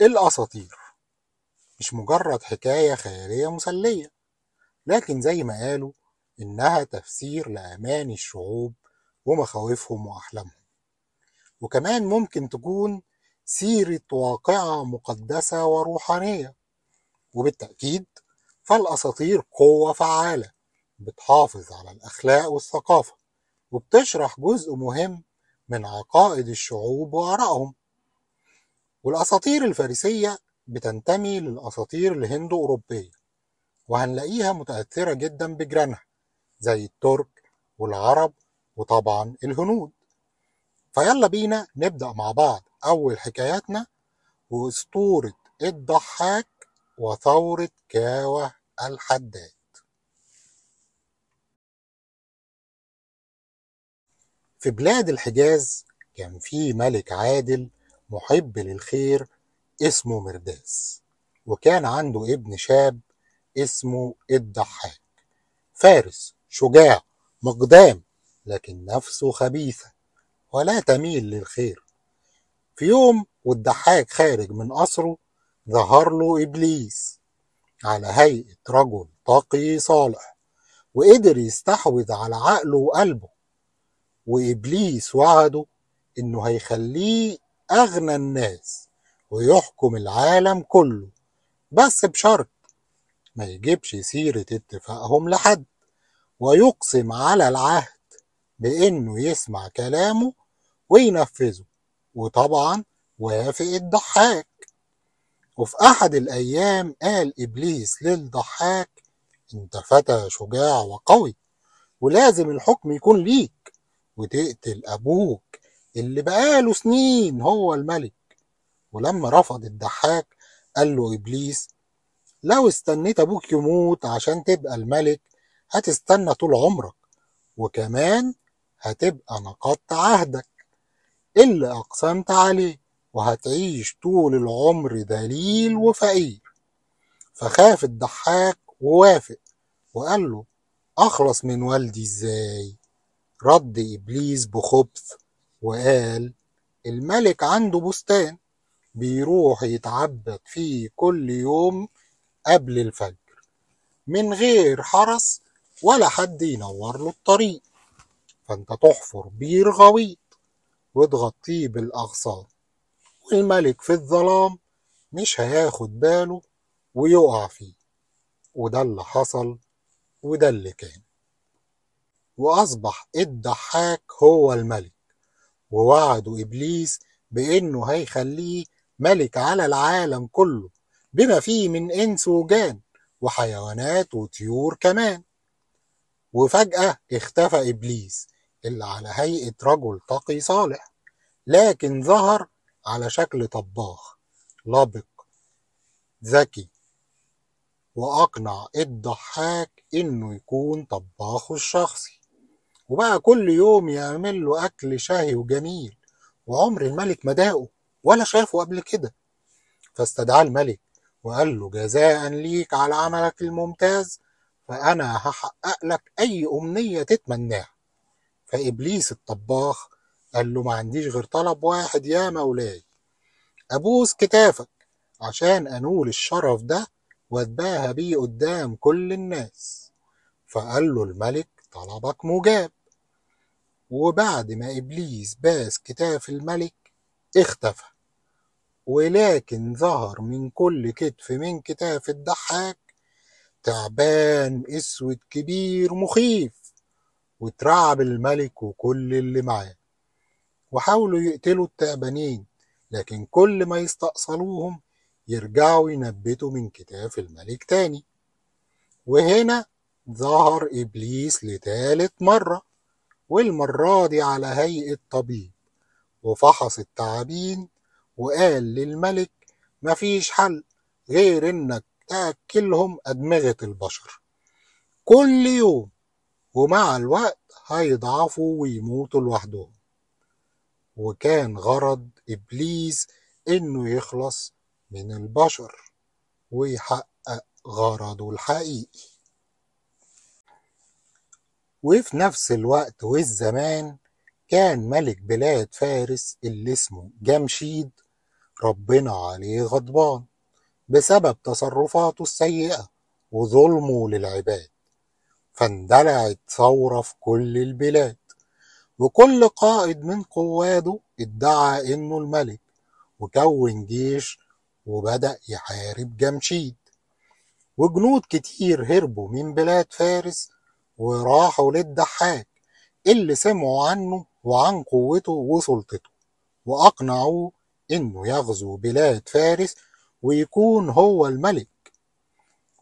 الأساطير مش مجرد حكاية خيالية مسلية لكن زي ما قالوا إنها تفسير لأماني الشعوب ومخاوفهم وأحلامهم وكمان ممكن تكون سيرة واقعة مقدسة وروحانية وبالتأكيد فالأساطير قوة فعالة بتحافظ على الأخلاق والثقافة وبتشرح جزء مهم من عقائد الشعوب وآرائهم والأساطير الفارسية بتنتمي للأساطير الهند أوروبية وهنلاقيها متأثرة جدا بجيرانها زي الترك والعرب وطبعا الهنود فيلا بينا نبدأ مع بعض أول حكاياتنا وأسطورة الضحاك وثورة كاوة الحداد في بلاد الحجاز كان في ملك عادل محب للخير اسمه مرداس وكان عنده ابن شاب اسمه الضحاك فارس شجاع مقدام لكن نفسه خبيثة ولا تميل للخير في يوم والضحاك خارج من قصره ظهر له إبليس على هيئة رجل تقي صالح وقدر يستحوذ على عقله وقلبه وإبليس وعده إنه هيخليه أغنى الناس ويحكم العالم كله بس بشرط ما يجيبش سيرة اتفاقهم لحد ويقسم على العهد بإنه يسمع كلامه وينفذه وطبعا وافق الضحاك وفي أحد الأيام قال إبليس للضحاك أنت فتى شجاع وقوي ولازم الحكم يكون ليك وتقتل أبوك اللي بقاله سنين هو الملك ولما رفض الضحاك قال له إبليس لو استنيت أبوك يموت عشان تبقى الملك هتستنى طول عمرك وكمان هتبقى نقضت عهدك اللي أقسمت عليه وهتعيش طول العمر ذليل وفقير فخاف الضحاك ووافق وقال له أخلص من والدي إزاي رد إبليس بخبث وقال الملك عنده بستان بيروح يتعبد فيه كل يوم قبل الفجر من غير حرس ولا حد ينور له الطريق فانت تحفر بير غويط وتغطيه بالأغصان والملك في الظلام مش هياخد باله ويقع فيه وده اللي حصل وده اللي كان وأصبح الضحاك هو الملك ووعدوا إبليس بإنه هيخليه ملك على العالم كله بما فيه من إنس وجان وحيوانات وطيور كمان وفجأة اختفى إبليس اللي على هيئة رجل تقي صالح لكن ظهر على شكل طباخ لبق ذكي وأقنع الضحاك إنه يكون طباخه الشخصي وبقى كل يوم يعمل له أكل شهي وجميل وعمر الملك ما داقه ولا شافه قبل كده فاستدعاه الملك وقال له جزاء ليك على عملك الممتاز فأنا هحقق لك أي أمنية تتمناها فإبليس الطباخ قال له ما عنديش غير طلب واحد يا مولاي أبوس كتافك عشان أنول الشرف ده واتباهى بيه قدام كل الناس فقال له الملك طلبك مجاب وبعد ما إبليس باس كتاف الملك اختفى ولكن ظهر من كل كتف من كتاف الضحاك تعبان اسود كبير مخيف وترعب الملك وكل اللي معاه وحاولوا يقتلوا التعبانين لكن كل ما يستأصلوهم يرجعوا ينبتوا من كتاف الملك تاني وهنا ظهر إبليس لتالت مرة والمرة دي على هيئة طبيب وفحص التعابين وقال للملك مفيش حل غير إنك تأكلهم أدمغة البشر كل يوم ومع الوقت هيضعفوا ويموتوا لوحدهم وكان غرض إبليس إنه يخلص من البشر ويحقق غرضه الحقيقي وفي نفس الوقت والزمان كان ملك بلاد فارس اللي اسمه جمشيد ربنا عليه غضبان بسبب تصرفاته السيئة وظلمه للعباد فاندلعت ثورة في كل البلاد وكل قائد من قواده ادعى انه الملك وكون جيش وبدأ يحارب جمشيد وجنود كتير هربوا من بلاد فارس وراحوا للضحاك اللي سمعوا عنه وعن قوته وسلطته وأقنعوه إنه يغزو بلاد فارس ويكون هو الملك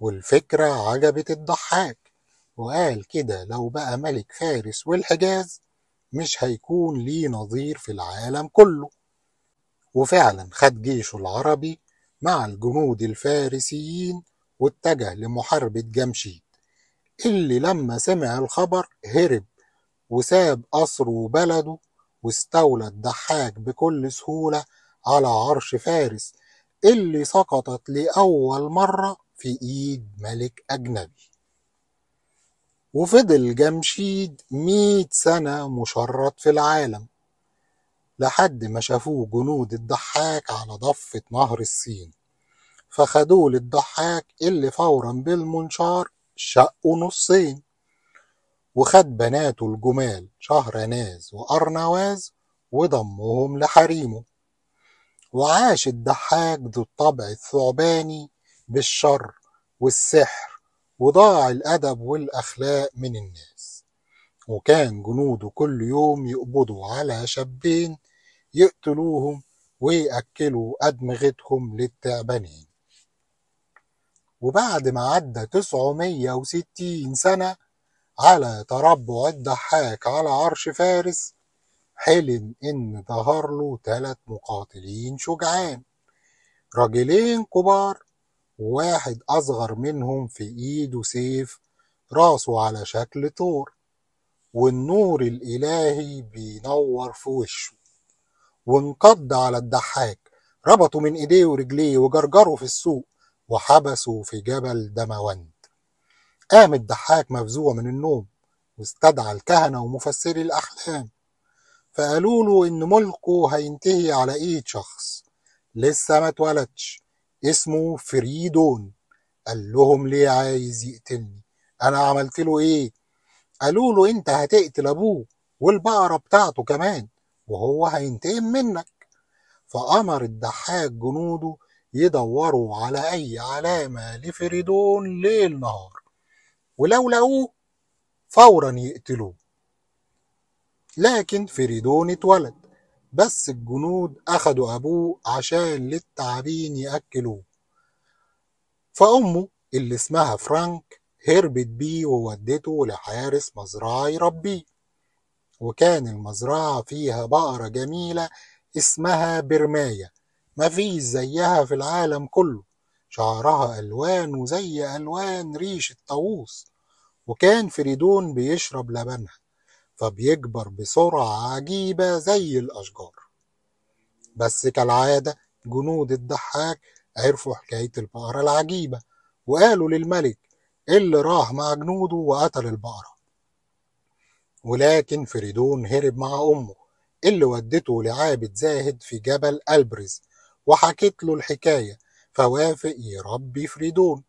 والفكرة عجبت الضحاك وقال كده لو بقى ملك فارس والحجاز مش هيكون ليه نظير في العالم كله وفعلا خد جيشه العربي مع الجنود الفارسيين واتجه لمحاربة جمشيد اللي لما سمع الخبر هرب وساب قصره وبلده واستولى الضحاك بكل سهولة على عرش فارس اللي سقطت لأول مرة في إيد ملك أجنبي وفضل جمشيد مئة سنة مشرد في العالم لحد ما شافوه جنود الضحاك على ضفة نهر الصين فخدوه للضحاك اللي فورا بالمنشار شقه نصين وخد بناته الجمال شهرناز وأرنواز وضمهم لحريمه وعاش الضحاك ذو الطبع الثعباني بالشر والسحر وضاع الأدب والأخلاق من الناس وكان جنوده كل يوم يقبضوا على شابين يقتلوهم ويأكلوا أدمغتهم للتعبانين وبعد ما عدى 960 سنة على تربع الضحاك على عرش فارس حلم إن ظهر له ثلاث مقاتلين شجعان راجلين كبار وواحد أصغر منهم في إيده سيف راسه على شكل طور والنور الإلهي بينور في وشه وانقض على الضحاك ربطه من إيديه ورجليه وجرجره في السوق وحبسوا في جبل دموند قام الضحاك مفزوع من النوم واستدعى الكهنة ومفسري الأحلام فقالوا له إن ملكه هينتهي على إيد شخص لسه ما اتولدش اسمه فريدون قال لهم ليه عايز يقتلني أنا عملت له إيه قالوا له أنت هتقتل أبوه والبقرة بتاعته كمان وهو هينتقم منك فأمر الضحاك جنوده يدوروا على أي علامة لفريدون ليل نهار ولو لقوه فورا يقتلوه لكن فريدون اتولد بس الجنود أخدوا أبوه عشان للتعابين يأكلوه فأمه اللي اسمها فرانك هربت بيه وودته لحارس مزرعة يربيه وكان المزرعة فيها بقرة جميلة اسمها برماية مفيش زيها في العالم كله شعرها ألوان وزي ألوان ريش الطاووس وكان فريدون بيشرب لبنها فبيكبر بسرعة عجيبة زي الأشجار بس كالعادة جنود الضحاك عرفوا حكاية البقرة العجيبة وقالوا للملك اللي راح مع جنوده وقتل البقرة ولكن فريدون هرب مع أمه اللي ودته لعابد زاهد في جبل ألبرز وحكيت له الحكاية فوافق يربي فريدون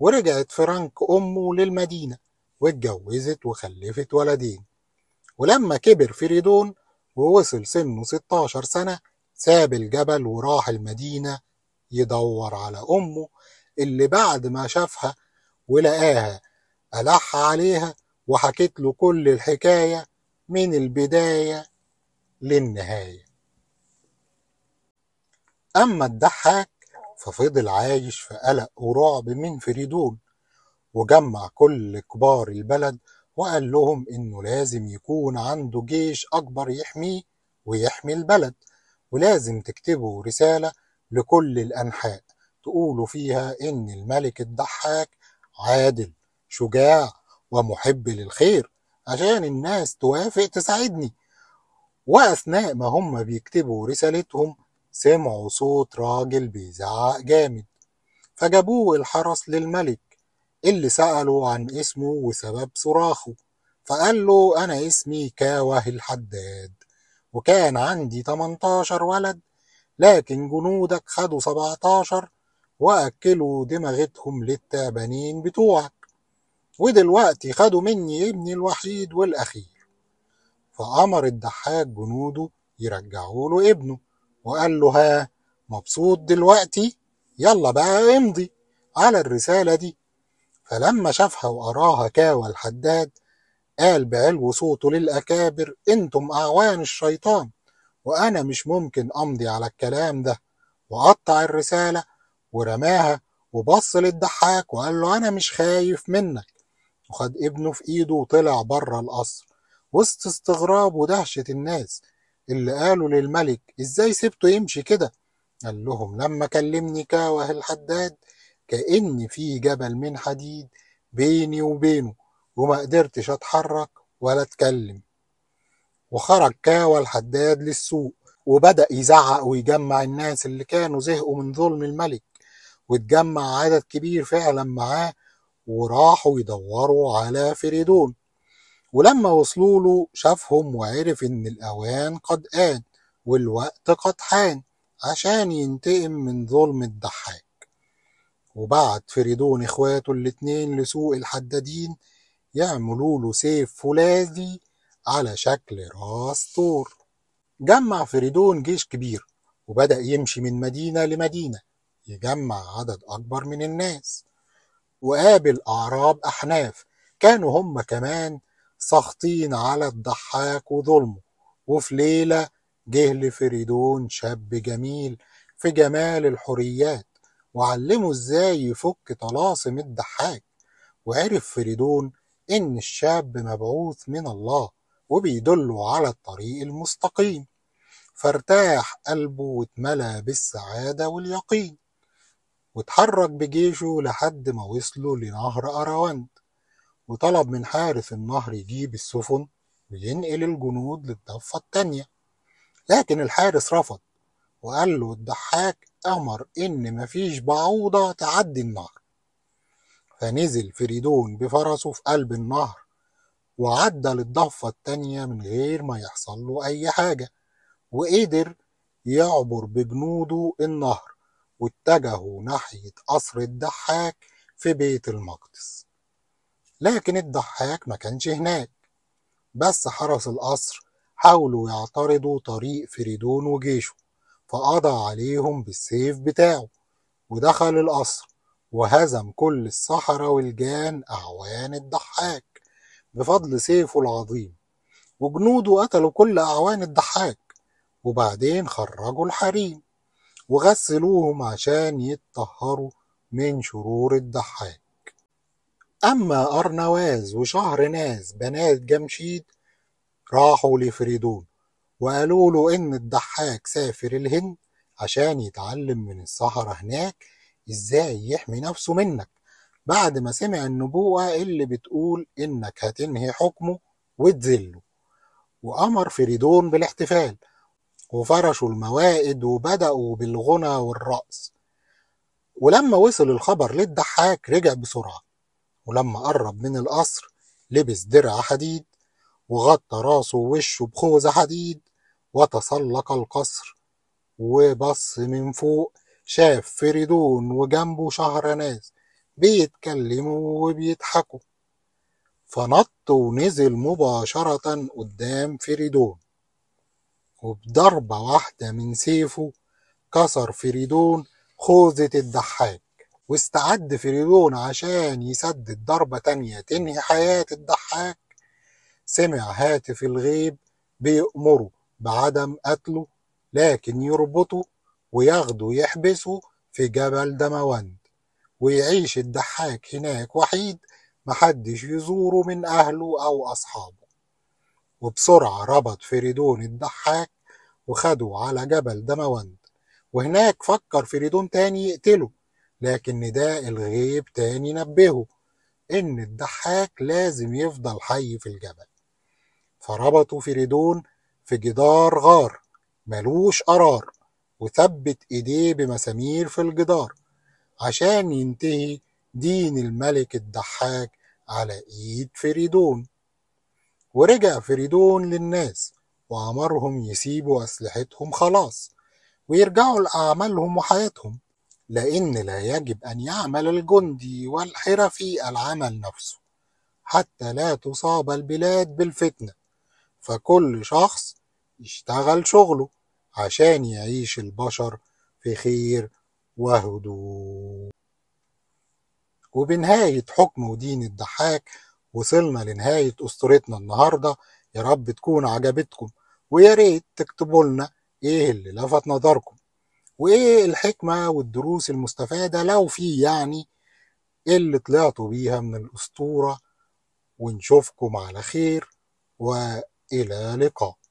ورجعت فرانك أمه للمدينة واتجوزت وخلفت ولدين ولما كبر فريدون ووصل سنه 16 سنة ساب الجبل وراح المدينة يدور على أمه اللي بعد ما شافها ولقاها ألح عليها وحكيت له كل الحكاية من البداية للنهاية أما الضحاك ففضل عايش في قلق ورعب من فريدون وجمع كل كبار البلد وقال لهم إنه لازم يكون عنده جيش أكبر يحميه ويحمي البلد ولازم تكتبوا رسالة لكل الأنحاء تقولوا فيها إن الملك الضحاك عادل شجاع ومحب للخير عشان الناس توافق تساعدني وأثناء ما هم بيكتبوا رسالتهم سمعوا صوت راجل بيزعق جامد فجابوه الحرس للملك اللي سأله عن اسمه وسبب صراخه فقال له أنا اسمي كاوه الحداد وكان عندي 18 ولد لكن جنودك خدوا 17 وأكلوا دماغتهم للتعبانين بتوعك ودلوقتي خدوا مني ابني الوحيد والأخير فأمر الدحاك جنوده يرجعوا له ابنه وقال له ها مبسوط دلوقتي يلا بقى امضي على الرسالة دي فلما شافها وقراها كاوى الحداد قال بعلو صوته للأكابر انتم أعوان الشيطان وأنا مش ممكن أمضي على الكلام ده وقطع الرسالة ورماها وبص للضحاك وقال له أنا مش خايف منك وخد ابنه في إيده وطلع بره القصر وسط استغراب ودهشة الناس اللي قالوا للملك ازاي سبته يمشي كده قال لهم لما كلمني كاوه الحداد كأن في جبل من حديد بيني وبينه وما قدرتش اتحرك ولا اتكلم وخرج كاوى الحداد للسوق وبدأ يزعق ويجمع الناس اللي كانوا زهقوا من ظلم الملك واتجمع عدد كبير فعلا معاه وراحوا يدوروا على فريدون ولما وصلوا له شافهم وعرف إن الأوان قد آن والوقت قد حان عشان ينتقم من ظلم الضحاك وبعت فريدون إخواته الاتنين لسوق الحدادين يعملوا له سيف فولاذي على شكل راس ثور جمع فريدون جيش كبير وبدأ يمشي من مدينة لمدينة يجمع عدد أكبر من الناس وقابل أعراب أحناف كانوا هم كمان ساخطين على الضحاك وظلمه وفي ليلة جه لفريدون شاب جميل في جمال الحريات وعلمه ازاي يفك طلاسم الضحاك وعرف فريدون إن الشاب مبعوث من الله وبيدله على الطريق المستقيم فارتاح قلبه واتملى بالسعادة واليقين واتحرك بجيشه لحد ما وصلوا لنهر أراوند وطلب من حارس النهر يجيب السفن وينقل الجنود للضفة التانية لكن الحارس رفض وقال له الضحاك أمر إن مفيش بعوضة تعدي النهر فنزل فريدون بفرسه في قلب النهر وعدى للضفة التانية من غير ما يحصل له أي حاجة وقدر يعبر بجنوده النهر واتجهوا ناحية قصر الضحاك في بيت المقدس لكن الضحاك ما كانش هناك بس حرس القصر حاولوا يعترضوا طريق فريدون وجيشه فقضى عليهم بالسيف بتاعه ودخل القصر وهزم كل الصحراء والجان أعوان الضحاك بفضل سيفه العظيم وجنوده قتلوا كل أعوان الضحاك وبعدين خرجوا الحريم وغسلوهم عشان يتطهروا من شرور الضحاك أما أرنواز وشهر ناز بنات جمشيد راحوا لفريدون وقالوا له إن الضحاك سافر الهند عشان يتعلم من السحرة هناك إزاي يحمي نفسه منك بعد ما سمع النبوءة اللي بتقول إنك هتنهي حكمه وتذله وأمر فريدون بالاحتفال وفرشوا الموائد وبدأوا بالغنى والرقص ولما وصل الخبر للضحاك رجع بسرعة ولما قرب من القصر لبس درع حديد وغطى راسه ووشه بخوذة حديد وتسلق القصر وبص من فوق شاف فريدون وجنبه شهر ناس بيتكلموا وبيضحكوا فنط ونزل مباشرة قدام فريدون وبضربة واحدة من سيفه كسر فريدون خوذة الضحاك واستعد فريدون عشان يسدد ضربة تانية تنهي حياة الضحاك سمع هاتف الغيب بيأمره بعدم قتله لكن يربطه وياخده يحبسه في جبل دموند ويعيش الضحاك هناك وحيد محدش يزوره من أهله أو أصحابه وبسرعة ربط فريدون الضحاك وخده على جبل دموند وهناك فكر فريدون تاني يقتله لكن نداء الغيب تاني نبهه إن الضحاك لازم يفضل حي في الجبل فربطوا فريدون في جدار غار ملوش قرار وثبت إيديه بمسامير في الجدار عشان ينتهي دين الملك الضحاك على إيد فريدون ورجع فريدون للناس وأمرهم يسيبوا أسلحتهم خلاص ويرجعوا لأعمالهم وحياتهم لأن لا يجب أن يعمل الجندي والحرفي العمل نفسه حتى لا تصاب البلاد بالفتنة فكل شخص يشتغل شغله عشان يعيش البشر في خير وهدوء وبنهاية حكم ودين الضحاك وصلنا لنهاية أسطورتنا النهاردة يا رب تكون عجبتكم ويا ريت تكتبوا لنا إيه اللي لفت نظركم وايه الحكمه والدروس المستفاده لو في يعني اللي طلعتوا بيها من الاسطوره ونشوفكم على خير والى لقاء